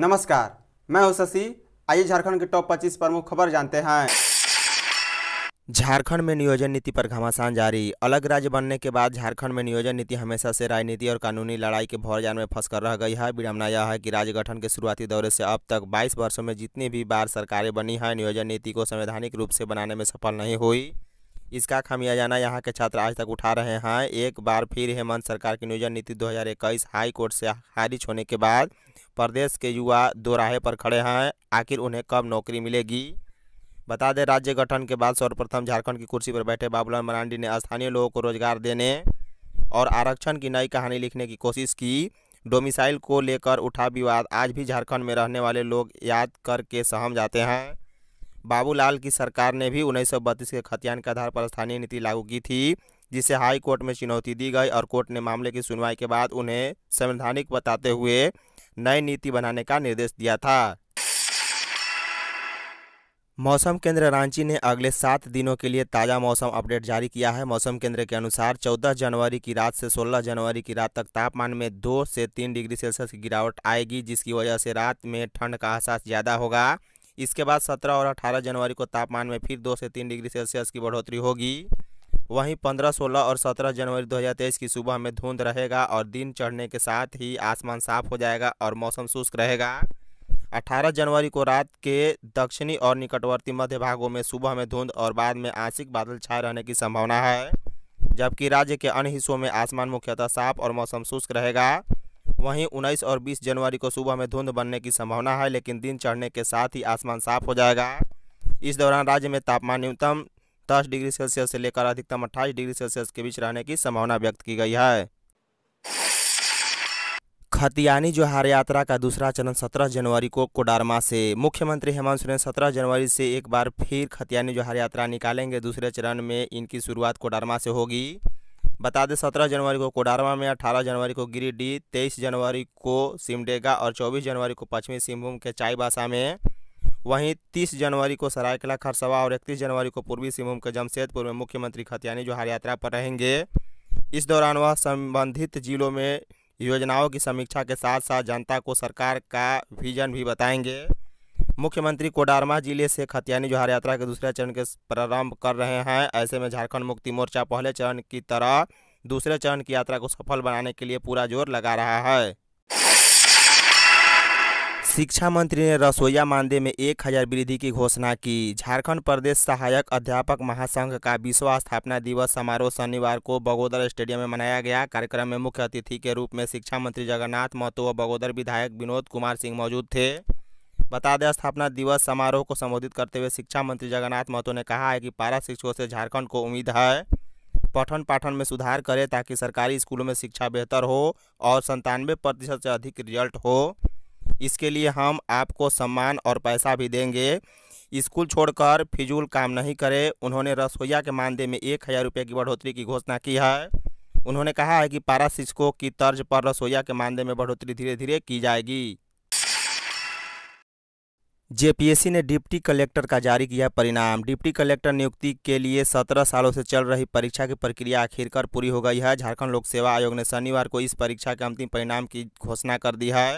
नमस्कार मैं हूं शशि आइए झारखंड के टॉप 25 प्रमुख खबर जानते हैं झारखंड में नियोजन नीति पर घमासान जारी अलग राज्य बनने के बाद झारखंड में नियोजन नीति हमेशा से राजनीति और कानूनी लड़ाई के भौरजान में फंसकर रह गई है विडम्बना यह है कि राज्य गठन के शुरुआती दौरे से अब तक 22 वर्षों में जितनी भी बार सरकारें बनी हैं नियोजन नीति को संवैधानिक रूप से बनाने में सफल नहीं हुई इसका खामियाजाना यहाँ के छात्र आज तक उठा रहे हैं एक बार फिर हेमंत सरकार की नियोजन नीति दो हाई कोर्ट से खारिज होने के बाद प्रदेश के युवा दोराहे पर खड़े हैं आखिर उन्हें कब नौकरी मिलेगी बता दें राज्य गठन के बाद सर्वप्रथम झारखंड की कुर्सी पर बैठे बाबूलाल मरांडी ने स्थानीय लोगों को रोजगार देने और आरक्षण की नई कहानी लिखने की कोशिश की डोमिसाइल को लेकर उठा विवाद आज भी झारखंड में रहने वाले लोग याद करके सहम जाते हैं बाबूलाल की सरकार ने भी उन्नीस के खतियान के आधार पर स्थानीय नीति लागू की थी जिसे हाई कोर्ट में चुनौती दी गई और कोर्ट ने मामले की सुनवाई के बाद उन्हें संवैधानिक बताते हुए नई नीति बनाने का निर्देश दिया था मौसम केंद्र रांची ने अगले सात दिनों के लिए ताज़ा मौसम अपडेट जारी किया है मौसम केंद्र के अनुसार 14 जनवरी की रात से 16 जनवरी की रात तक तापमान में दो से तीन डिग्री सेल्सियस की गिरावट आएगी जिसकी वजह से रात में ठंड का एहसास ज़्यादा होगा इसके बाद 17 और 18 जनवरी को तापमान में फिर दो से तीन डिग्री सेल्सियस की बढ़ोतरी होगी वहीं 15, 16 और 17 जनवरी 2023 की सुबह में धुंध रहेगा और दिन चढ़ने के साथ ही आसमान साफ हो जाएगा और मौसम शुष्क रहेगा 18 जनवरी को रात के दक्षिणी और निकटवर्ती मध्य भागों में सुबह में धुंध और बाद में आंशिक बादल छाए रहने की संभावना है जबकि राज्य के अन्य हिस्सों में आसमान मुख्यतः साफ और मौसम शुष्क रहेगा वहीं 19 और 20 जनवरी को सुबह में धुंध बनने की संभावना है लेकिन दिन चढ़ने के साथ ही आसमान साफ हो जाएगा इस दौरान राज्य में तापमान न्यूनतम दस डिग्री सेल्सियस से लेकर अधिकतम अट्ठाईस डिग्री सेल्सियस के बीच रहने की संभावना व्यक्त की गई है खतियानी जोहार यात्रा का दूसरा चरण 17 जनवरी को कोडारमा से मुख्यमंत्री हेमंत सोरेन 17 जनवरी से एक बार फिर खतियानी जोहार यात्रा निकालेंगे दूसरे चरण में इनकी शुरुआत कोडारमा से होगी बता दें 17 जनवरी को कोडारमा में 18 जनवरी को गिरिडीह 23 जनवरी को सिमडेगा और 24 जनवरी को पश्चिमी सिंहभूम के चाईबासा में वहीं 30 जनवरी को सरायकला खरसवा और 31 जनवरी को पूर्वी सिंहभूम के जमशेदपुर में मुख्यमंत्री खतियानी जोहार यात्रा पर रहेंगे इस दौरान वह संबंधित जिलों में योजनाओं की समीक्षा के साथ साथ जनता को सरकार का विजन भी बताएंगे मुख्यमंत्री कोडारमा जिले से खतियानी जोहार यात्रा के दूसरे चरण के प्रारंभ कर रहे हैं ऐसे में झारखंड मुक्ति मोर्चा पहले चरण की तरह दूसरे चरण की यात्रा को सफल बनाने के लिए पूरा जोर लगा रहा है शिक्षा मंत्री ने रसोईया मानदेय में एक हजार वृद्धि की घोषणा की झारखंड प्रदेश सहायक अध्यापक महासंघ का विश्व स्थापना दिवस समारोह शनिवार को बगोदर स्टेडियम में मनाया गया कार्यक्रम में मुख्य अतिथि के रूप में शिक्षा मंत्री जगन्नाथ महतो व बगोदर विधायक विनोद कुमार सिंह मौजूद थे बता दें स्थापना दिवस समारोह को संबोधित करते हुए शिक्षा मंत्री जगन्नाथ महतो ने कहा है कि पारा शिक्षकों से झारखंड को उम्मीद है पठन पाठन में सुधार करें ताकि सरकारी स्कूलों में शिक्षा बेहतर हो और संतानवे प्रतिशत से अधिक रिजल्ट हो इसके लिए हम आपको सम्मान और पैसा भी देंगे स्कूल छोड़कर फिजूल काम नहीं करे उन्होंने रसोईया के मानदेय में एक हज़ार रुपये की बढ़ोतरी की घोषणा की है उन्होंने कहा है कि पारा शिक्षकों की तर्ज पर रसोईया के मानदेय में बढ़ोतरी धीरे धीरे की जाएगी जेपीएससी ने डिप्टी कलेक्टर का जारी किया परिणाम डिप्टी कलेक्टर नियुक्ति के लिए सत्रह सालों से चल रही परीक्षा की प्रक्रिया आखिरकार पूरी हो गई है झारखंड लोक सेवा आयोग ने शनिवार को इस परीक्षा के अंतिम परिणाम की घोषणा कर दी है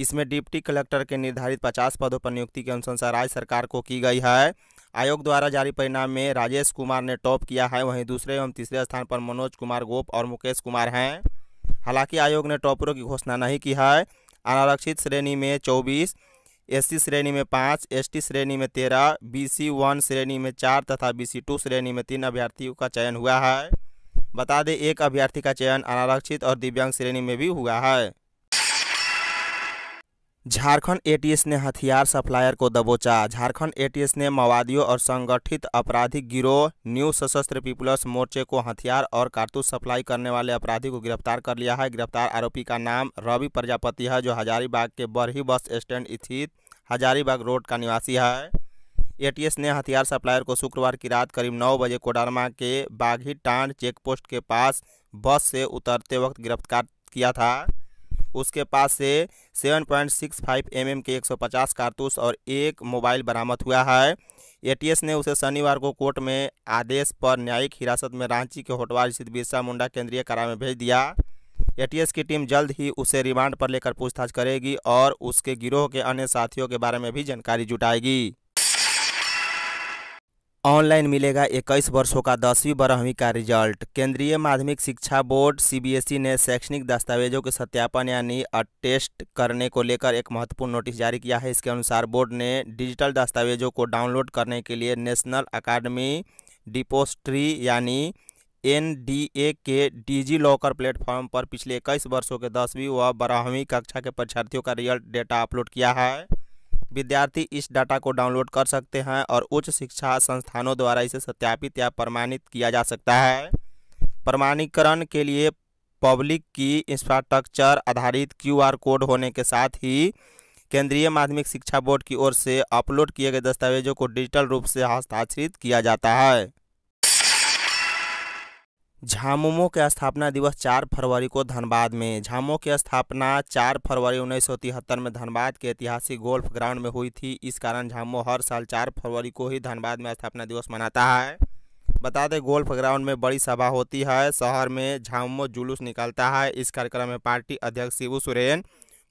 इसमें डिप्टी कलेक्टर के निर्धारित पचास पदों पर नियुक्ति की अनुशंसा राज्य सरकार को की गई है आयोग द्वारा जारी परिणाम में राजेश कुमार ने टॉप किया है वहीं दूसरे एवं तीसरे स्थान पर मनोज कुमार गोप और मुकेश कुमार हैं हालांकि आयोग ने टॉपरों की घोषणा नहीं की है अनारक्षित श्रेणी में चौबीस सी श्रेणी में पाँच टी श्रेणी में तेरह सी वन श्रेणी में चार तथा सी टू श्रेणी में तीन अभ्यर्थियों का चयन हुआ है बता दें एक अभ्यर्थी का चयन अनारक्षित और दिव्यांग श्रेणी में भी हुआ है झारखंड एटीएस ने हथियार सप्लायर को दबोचा झारखंड एटीएस ने माओवादियों और संगठित अपराधी गिरोह न्यू सशस्त्र पीपुल्स मोर्चे को हथियार और कारतूस सप्लाई करने वाले अपराधी को गिरफ्तार कर लिया है गिरफ्तार आरोपी का नाम रवि प्रजापति है जो हजारीबाग के बरही बस स्टैंड स्थित हजारीबाग रोड का निवासी है एटीएस ने हथियार सप्लायर को शुक्रवार की रात करीब नौ बजे कोडरमा के बाघी टांड चेकपोस्ट के पास बस से उतरते वक्त गिरफ्तार किया था उसके पास से 7.65 mm के 150 कारतूस और एक मोबाइल बरामद हुआ है एटीएस ने उसे शनिवार को कोर्ट में आदेश पर न्यायिक हिरासत में रांची के होटवार स्थित बिरसा मुंडा केंद्रीय कारा में भेज दिया एटीएस की टीम जल्द ही उसे रिमांड पर लेकर पूछताछ करेगी और उसके गिरोह के अन्य साथियों के बारे में भी जानकारी जुटाएगी ऑनलाइन मिलेगा इक्कीस वर्षों का दसवीं बारहवीं का रिजल्ट केंद्रीय माध्यमिक शिक्षा बोर्ड सी ने शैक्षणिक दस्तावेजों के सत्यापन यानी अटेस्ट करने को लेकर एक महत्वपूर्ण नोटिस जारी किया है इसके अनुसार बोर्ड ने डिजिटल दस्तावेजों को डाउनलोड करने के लिए नेशनल अकादमी डिपोस्ट्री यानी एन डी ए के डिजी लॉकर प्लेटफॉर्म पर पिछले इक्कीस वर्षों के दसवीं व बारहवीं कक्षा के परीक्षार्थियों का रिजल्ट डेटा अपलोड किया है विद्यार्थी इस डाटा को डाउनलोड कर सकते हैं और उच्च शिक्षा संस्थानों द्वारा इसे सत्यापित या प्रमाणित किया जा सकता है प्रमाणीकरण के लिए पब्लिक की इंफ्रास्ट्रक्चर आधारित क्यूआर कोड होने के साथ ही केंद्रीय माध्यमिक शिक्षा बोर्ड की ओर से अपलोड किए गए दस्तावेजों को डिजिटल रूप से हस्ताक्षरित किया जाता है झामुमो के स्थापना दिवस 4 फरवरी को धनबाद में झामो की स्थापना 4 फरवरी उन्नीस में धनबाद के ऐतिहासिक गोल्फ ग्राउंड में हुई थी इस कारण झामो हर साल 4 फरवरी को ही धनबाद में स्थापना दिवस मनाता है बता दें गोल्फ ग्राउंड में बड़ी सभा होती है शहर में झामुमो जुलूस निकलता है इस कार्यक्रम में पार्टी अध्यक्ष शिवू सोरेन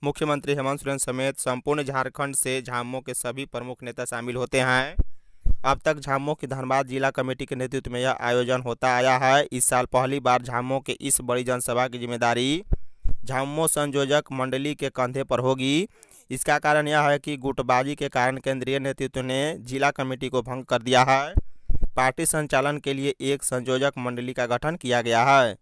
मुख्यमंत्री हेमंत सोरेन समेत संपूर्ण झारखंड से झामुमो के सभी प्रमुख नेता शामिल होते हैं अब तक झामो की धनबाद जिला कमेटी के नेतृत्व में यह आयोजन होता आया है इस साल पहली बार झामो के इस बड़ी जनसभा की जिम्मेदारी झामो संयोजक मंडली के कंधे पर होगी इसका कारण यह है कि गुटबाजी के कारण केंद्रीय नेतृत्व ने जिला कमेटी को भंग कर दिया है पार्टी संचालन के लिए एक संयोजक मंडली का गठन किया गया है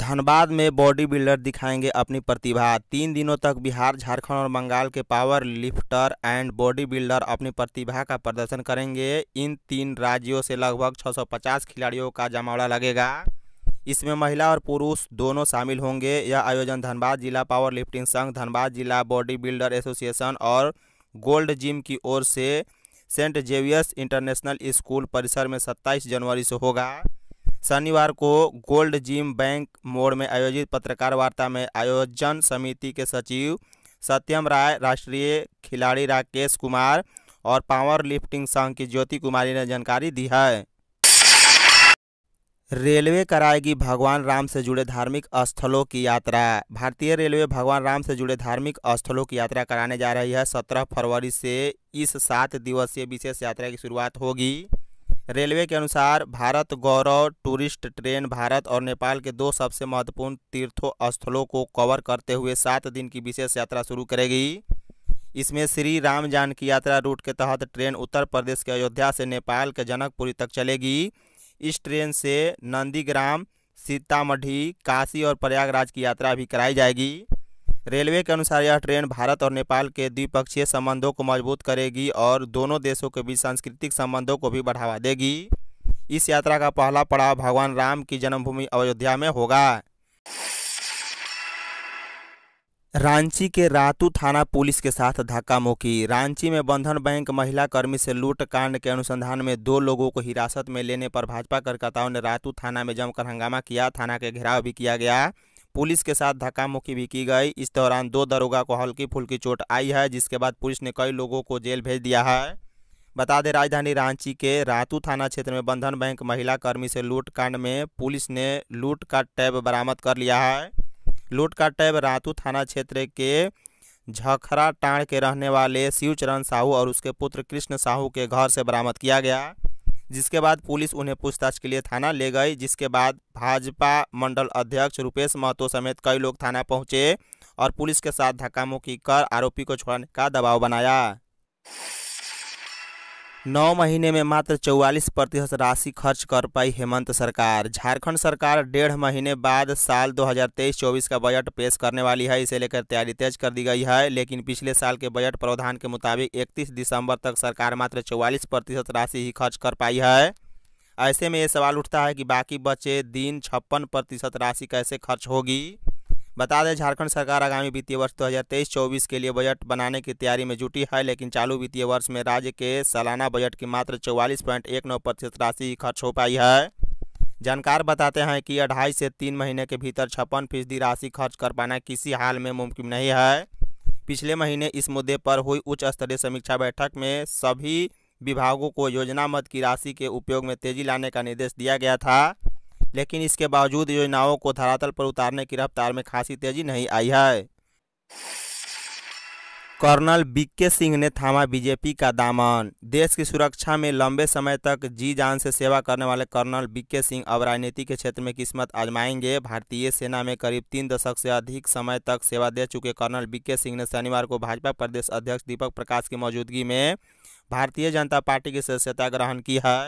धनबाद में बॉडी बिल्डर दिखाएंगे अपनी प्रतिभा तीन दिनों तक बिहार झारखंड और बंगाल के power lifter and body builder अपनी प्रतिभा का प्रदर्शन करेंगे इन तीन राज्यों से लगभग 650 खिलाड़ियों का जमावड़ा लगेगा इसमें महिला और पुरुष दोनों शामिल होंगे यह आयोजन धनबाद जिला पावर लिफ्टिंग संघ धनबाद जिला बॉडी बिल्डर एसोसिएशन और गोल्ड जिम की ओर से सेंट जेवियर्स इंटरनेशनल स्कूल परिसर में सत्ताईस जनवरी से होगा शनिवार को गोल्ड जिम बैंक मोड़ में आयोजित पत्रकार वार्ता में आयोजन समिति के सचिव सत्यम राय राष्ट्रीय खिलाड़ी राकेश कुमार और पावर लिफ्टिंग संघ की ज्योति कुमारी ने जानकारी दी है रेलवे कराएगी भगवान राम से जुड़े धार्मिक स्थलों की यात्रा भारतीय रेलवे भगवान राम से जुड़े धार्मिक स्थलों की यात्रा कराने जा रही है सत्रह फरवरी से इस सात दिवसीय विशेष यात्रा की शुरुआत होगी रेलवे के अनुसार भारत गौरव टूरिस्ट ट्रेन भारत और नेपाल के दो सबसे महत्वपूर्ण तीर्थों स्थलों को कवर करते हुए सात दिन की विशेष यात्रा शुरू करेगी इसमें श्री राम जानकी यात्रा रूट के तहत ट्रेन उत्तर प्रदेश के अयोध्या से नेपाल के जनकपुरी तक चलेगी इस ट्रेन से नंदीग्राम सीतामढ़ी काशी और प्रयागराज की यात्रा भी कराई जाएगी रेलवे के अनुसार यह ट्रेन भारत और नेपाल के द्विपक्षीय संबंधों को मजबूत करेगी और दोनों देशों के बीच सांस्कृतिक संबंधों को भी बढ़ावा देगी इस यात्रा का पहला पड़ाव भगवान राम की जन्मभूमि अयोध्या में होगा रांची के रातू थाना पुलिस के साथ धक्का मुक्की रांची में बंधन बैंक महिला कर्मी से लूट कांड के अनुसंधान में दो लोगों को हिरासत में लेने पर भाजपा कार्यकर्ताओं ने रातू थाना में जमकर हंगामा किया थाना के घेराव भी किया गया पुलिस के साथ धक्का मुक्की भी की गई इस दौरान दो दरोगा को हल्की फुल्की चोट आई है जिसके बाद पुलिस ने कई लोगों को जेल भेज दिया है बता दें राजधानी रांची के रातू थाना क्षेत्र में बंधन बैंक महिला कर्मी से लूटकांड में पुलिस ने लूट का टैब बरामद कर लिया है लूट का टैब रातू थाना क्षेत्र के झखरा टाण के रहने वाले शिवचरण साहू और उसके पुत्र कृष्ण साहू के घर से बरामद किया गया जिसके बाद पुलिस उन्हें पूछताछ के लिए थाना ले गई जिसके बाद भाजपा मंडल अध्यक्ष रूपेश महतो समेत कई लोग थाना पहुंचे और पुलिस के साथ मुक्की कर आरोपी को छोड़ने का दबाव बनाया नौ महीने में मात्र चौवालीस प्रतिशत राशि खर्च कर पाई हेमंत सरकार झारखंड सरकार डेढ़ महीने बाद साल 2023-24 का बजट पेश करने वाली है इसे लेकर तैयारी तेज कर दी गई है लेकिन पिछले साल के बजट प्रावधान के मुताबिक 31 दिसंबर तक सरकार मात्र चौवालीस प्रतिशत राशि ही खर्च कर पाई है ऐसे में ये सवाल उठता है कि बाकी बचे दिन छप्पन प्रतिशत राशि कैसे खर्च होगी बता दें झारखंड सरकार आगामी वित्तीय वर्ष 2023-24 के लिए बजट बनाने की तैयारी में जुटी है लेकिन चालू वित्तीय वर्ष में राज्य के सालाना बजट की मात्र चौवालीस पॉइंट एक नौ प्रतिशत राशि खर्च हो पाई है जानकार बताते हैं कि अढ़ाई से तीन महीने के भीतर छप्पन फीसदी राशि खर्च कर पाना किसी हाल में मुमकिन नहीं है पिछले महीने इस मुद्दे पर हुई उच्च स्तरीय समीक्षा बैठक में सभी विभागों को योजना मद की राशि के उपयोग में तेजी लाने का निर्देश दिया गया था लेकिन इसके बावजूद योजनाओं को धरातल पर उतारने की रफ्तार में खासी तेजी नहीं आई है कर्नल बीके सिंह ने थामा बीजेपी का दामन देश की सुरक्षा में लंबे समय तक जी जान से सेवा करने वाले कर्नल बीके सिंह अब राजनीति के क्षेत्र में किस्मत आजमाएंगे भारतीय सेना में करीब तीन दशक से अधिक समय तक सेवा दे चुके कर्नल बीके सिंह ने शनिवार को भाजपा प्रदेश अध्यक्ष दीपक प्रकाश की मौजूदगी में भारतीय जनता पार्टी की सदस्यता ग्रहण की है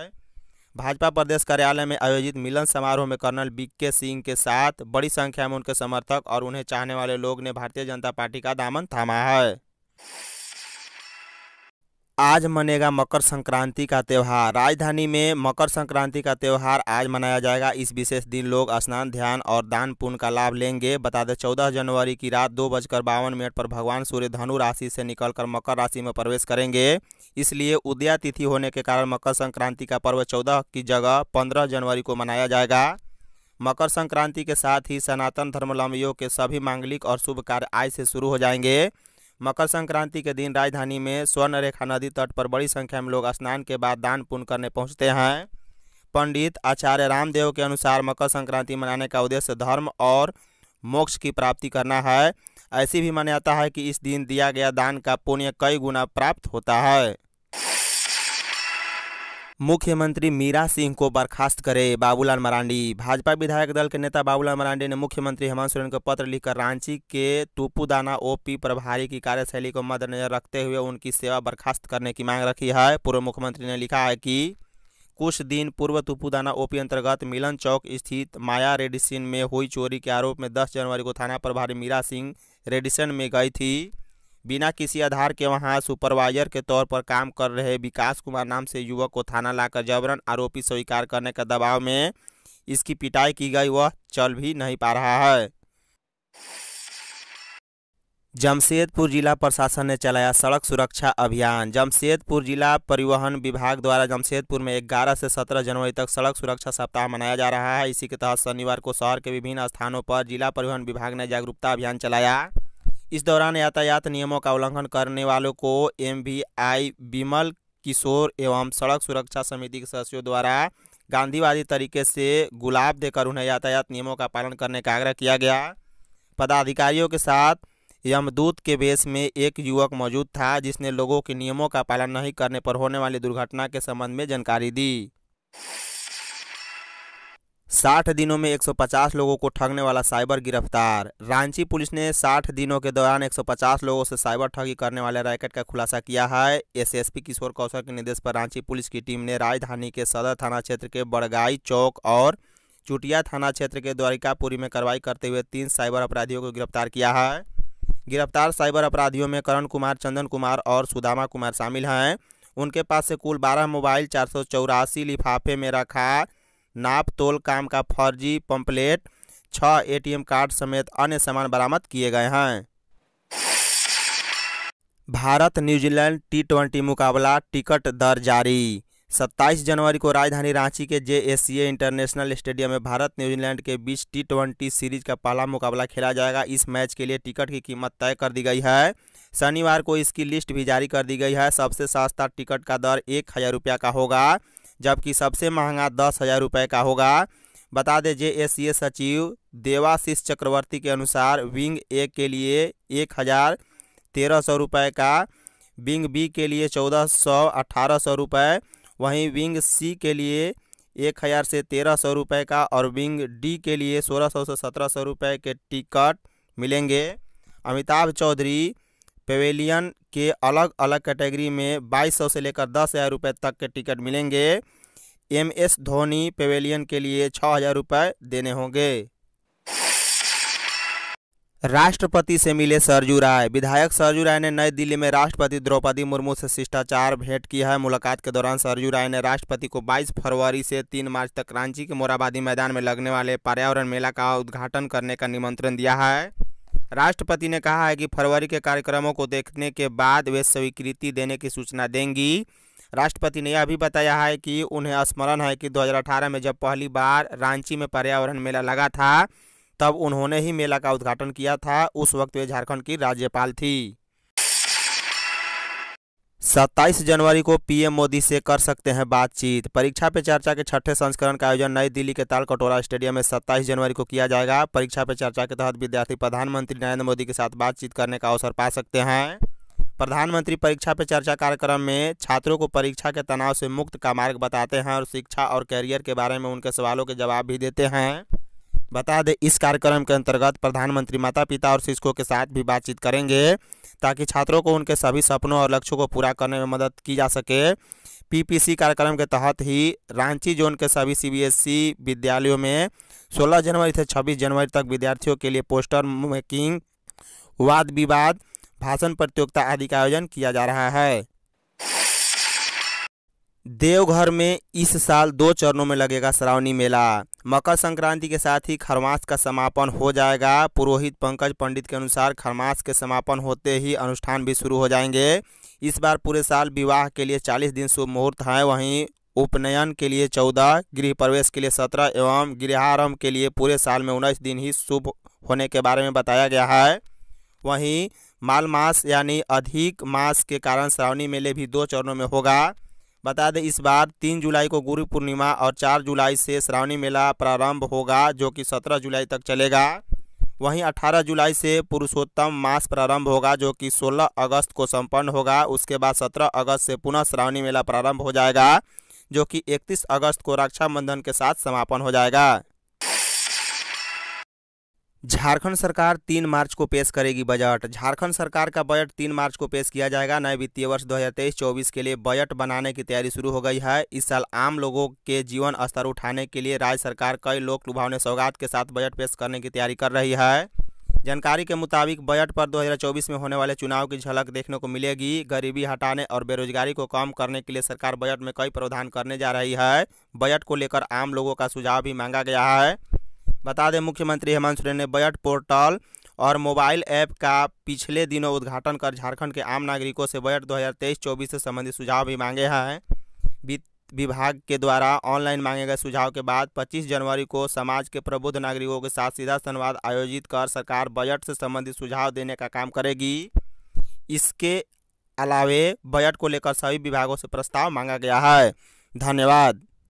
भाजपा प्रदेश कार्यालय में आयोजित मिलन समारोह में कर्नल बीके सिंह के साथ बड़ी संख्या में उनके समर्थक और उन्हें चाहने वाले लोग ने भारतीय जनता पार्टी का दामन थामा है आज मनेगा मकर संक्रांति का त्यौहार राजधानी में मकर संक्रांति का त्यौहार आज मनाया जाएगा इस विशेष दिन लोग स्नान ध्यान और दान पुण्य का लाभ लेंगे बता दें चौदह जनवरी की रात दो बजकर बावन मिनट पर भगवान सूर्य धनु राशि से निकलकर मकर राशि में प्रवेश करेंगे इसलिए उदया तिथि होने के कारण मकर संक्रांति का पर्व चौदह की जगह पंद्रह जनवरी को मनाया जाएगा मकर संक्रांति के साथ ही सनातन धर्मावलंबियों के सभी मांगलिक और शुभ कार्य आज से शुरू हो जाएंगे मकर संक्रांति के दिन राजधानी में स्वर्ण रेखा नदी तट पर बड़ी संख्या में लोग स्नान के बाद दान पुण्य करने पहुँचते हैं पंडित आचार्य रामदेव के अनुसार मकर संक्रांति मनाने का उद्देश्य धर्म और मोक्ष की प्राप्ति करना है ऐसी भी मान्यता है कि इस दिन दिया गया दान का पुण्य कई गुना प्राप्त होता है मुख्यमंत्री मीरा सिंह को बर्खास्त करे बाबूलाल मरांडी भाजपा विधायक दल के नेता बाबूलाल मरांडी ने मुख्यमंत्री हेमंत सोरेन को पत्र लिखकर रांची के तुपुदाना ओपी प्रभारी की कार्यशैली को मद्देनजर रखते हुए उनकी सेवा बर्खास्त करने की मांग रखी है पूर्व मुख्यमंत्री ने लिखा है कि कुछ दिन पूर्व तुपुदाना ओपी अंतर्गत मिलन चौक स्थित माया रेडिसन में हुई चोरी के आरोप में दस जनवरी को थाना प्रभारी मीरा सिंह रेडिसन में गई थी बिना किसी आधार के वहां सुपरवाइजर के तौर पर काम कर रहे विकास कुमार नाम से युवक को थाना लाकर जबरन आरोपी स्वीकार करने के दबाव में इसकी पिटाई की गई वह चल भी नहीं पा रहा है जमशेदपुर जिला प्रशासन ने चलाया सड़क सुरक्षा अभियान जमशेदपुर जिला परिवहन विभाग द्वारा जमशेदपुर में 11 से 17 जनवरी तक सड़क सुरक्षा सप्ताह मनाया जा रहा है इसी के तहत शनिवार को शहर के विभिन्न स्थानों पर जिला परिवहन विभाग ने जागरूकता अभियान चलाया इस दौरान यातायात नियमों का उल्लंघन करने वालों को एम विमल किशोर एवं सड़क सुरक्षा समिति के सदस्यों द्वारा गांधीवादी तरीके से गुलाब देकर उन्हें यातायात नियमों का पालन करने का आग्रह किया गया पदाधिकारियों के साथ यमदूत के बेस में एक युवक मौजूद था जिसने लोगों के नियमों का पालन नहीं करने पर होने वाली दुर्घटना के संबंध में जानकारी दी साठ दिनों में 150 लोगों को ठगने वाला साइबर गिरफ्तार रांची पुलिस ने 60 दिनों के दौरान 150 लोगों से साइबर ठगी करने वाले रैकेट का खुलासा किया है एसएसपी किशोर कौशल के निर्देश पर रांची पुलिस की टीम ने राजधानी के सदर थाना क्षेत्र के बड़गाई चौक और चुटिया थाना क्षेत्र के द्वारिकापुरी में कार्रवाई करते हुए तीन साइबर अपराधियों को गिरफ्तार किया है गिरफ्तार साइबर अपराधियों में करण कुमार चंदन कुमार और सुदामा कुमार शामिल हैं उनके पास से कुल बारह मोबाइल चार लिफाफे में रखा नाप तोल काम का फर्जी पंपलेट छः एटीएम कार्ड समेत अन्य सामान बरामद किए गए हैं भारत न्यूजीलैंड टी ट्वेंटी मुकाबला टिकट दर जारी 27 जनवरी को राजधानी रांची के जे इंटरनेशनल स्टेडियम में भारत न्यूजीलैंड के बीच टी ट्वेंटी सीरीज का पहला मुकाबला खेला जाएगा इस मैच के लिए टिकट की कीमत तय कर दी गई है शनिवार को इसकी लिस्ट भी जारी कर दी गई है सबसे सस्ता टिकट का दर एक हज़ार रुपया का होगा जबकि सबसे महंगा दस हज़ार रुपये का होगा बता दें जे एस सी सचिव देवाशीष चक्रवर्ती के अनुसार विंग ए के लिए एक हज़ार तेरह सौ रुपये का विंग बी के लिए चौदह सौ अठारह सौ रुपये वहीं विंग सी के लिए एक हज़ार से तेरह सौ रुपये का और विंग डी के लिए सोलह सौ से सत्रह सौ रुपये के टिकट मिलेंगे अमिताभ चौधरी पेवेलियन के अलग अलग कैटेगरी में 2200 से लेकर दस हज़ार रुपये तक के टिकट मिलेंगे एम एस धोनी पेवेलियन के लिए छः हज़ार रुपये देने होंगे राष्ट्रपति से मिले सरजू राय विधायक सरजू राय ने नई दिल्ली में राष्ट्रपति द्रौपदी मुर्मू से शिष्टाचार भेंट की है मुलाकात के दौरान सरजू राय ने राष्ट्रपति को 22 फरवरी से 3 मार्च तक रांची के मोराबादी मैदान में लगने वाले पर्यावरण मेला का उद्घाटन करने का निमंत्रण दिया है राष्ट्रपति ने कहा है कि फरवरी के कार्यक्रमों को देखने के बाद वे स्वीकृति देने की सूचना देंगी राष्ट्रपति ने यह भी बताया है कि उन्हें स्मरण है कि 2018 में जब पहली बार रांची में पर्यावरण मेला लगा था तब उन्होंने ही मेला का उद्घाटन किया था उस वक्त वे झारखंड की राज्यपाल थी सत्ताईस जनवरी को पीएम मोदी से कर सकते हैं बातचीत परीक्षा पे चर्चा के छठे संस्करण का आयोजन नई दिल्ली के तालकटोरा स्टेडियम में 27 जनवरी को किया जाएगा परीक्षा पे चर्चा के तहत विद्यार्थी प्रधानमंत्री नरेंद्र मोदी के साथ बातचीत करने का अवसर पा सकते हैं प्रधानमंत्री परीक्षा पे चर्चा कार्यक्रम में छात्रों को परीक्षा के तनाव से मुक्त का मार्ग बताते हैं और शिक्षा और कैरियर के बारे में उनके सवालों के जवाब भी देते हैं बता दें इस कार्यक्रम के अंतर्गत प्रधानमंत्री माता पिता और शिक्षकों के साथ भी बातचीत करेंगे ताकि छात्रों को उनके सभी सपनों और लक्ष्यों को पूरा करने में मदद की जा सके पीपीसी कार्यक्रम के तहत ही रांची जोन के सभी सीबीएसई e विद्यालयों में 16 जनवरी से 26 जनवरी तक विद्यार्थियों के लिए पोस्टर मेकिंग वाद विवाद भाषण प्रतियोगिता आदि का आयोजन किया जा रहा है देवघर में इस साल दो चरणों में लगेगा श्रावणी मेला मकर संक्रांति के साथ ही खरमास का समापन हो जाएगा पुरोहित पंकज पंडित के अनुसार खरमास के समापन होते ही अनुष्ठान भी शुरू हो जाएंगे इस बार पूरे साल विवाह के लिए चालीस दिन शुभ मुहूर्त हैं वहीं उपनयन के लिए चौदह गृह प्रवेश के लिए सत्रह एवं गृहारंभ के लिए पूरे साल में उन्नीस दिन ही शुभ होने के बारे में बताया गया है वहीं माल मास यानी अधिक मास के कारण श्रावणी मेले भी दो चरणों में होगा बता दें इस बार तीन जुलाई को गुरु पूर्णिमा और चार जुलाई से श्रावणी मेला प्रारंभ होगा जो कि सत्रह जुलाई तक चलेगा वहीं 18 जुलाई से पुरुषोत्तम मास प्रारंभ होगा जो कि 16 अगस्त को संपन्न होगा उसके बाद 17 अगस्त से पुनः श्रावणी मेला प्रारंभ हो जाएगा जो कि 31 अगस्त को रक्षाबंधन के साथ समापन हो जाएगा झारखंड सरकार तीन मार्च को पेश करेगी बजट झारखंड सरकार का बजट तीन मार्च को पेश किया जाएगा नए वित्तीय वर्ष 2023-24 के लिए बजट बनाने की तैयारी शुरू हो गई है इस साल आम लोगों के जीवन स्तर उठाने के लिए राज्य सरकार कई लोक लुभावने सौगात के साथ बजट पेश करने की तैयारी कर रही है जानकारी के मुताबिक बजट पर 2024 में होने वाले चुनाव की झलक देखने को मिलेगी गरीबी हटाने और बेरोजगारी को कम करने के लिए सरकार बजट में कई प्रावधान करने जा रही है बजट को लेकर आम लोगों का सुझाव भी मांगा गया है बता दें मुख्यमंत्री हेमंत सोरेन ने बजट पोर्टल और मोबाइल ऐप का पिछले दिनों उद्घाटन कर झारखंड के आम नागरिकों से बजट 2023-24 से संबंधित सुझाव भी मांगे हैं वित्त विभाग के द्वारा ऑनलाइन मांगे गए सुझाव के बाद 25 जनवरी को समाज के प्रबुद्ध नागरिकों के साथ सीधा संवाद आयोजित कर सरकार बजट से संबंधित सुझाव देने का काम करेगी इसके अलावे बजट को लेकर सभी विभागों से प्रस्ताव मांगा गया है धन्यवाद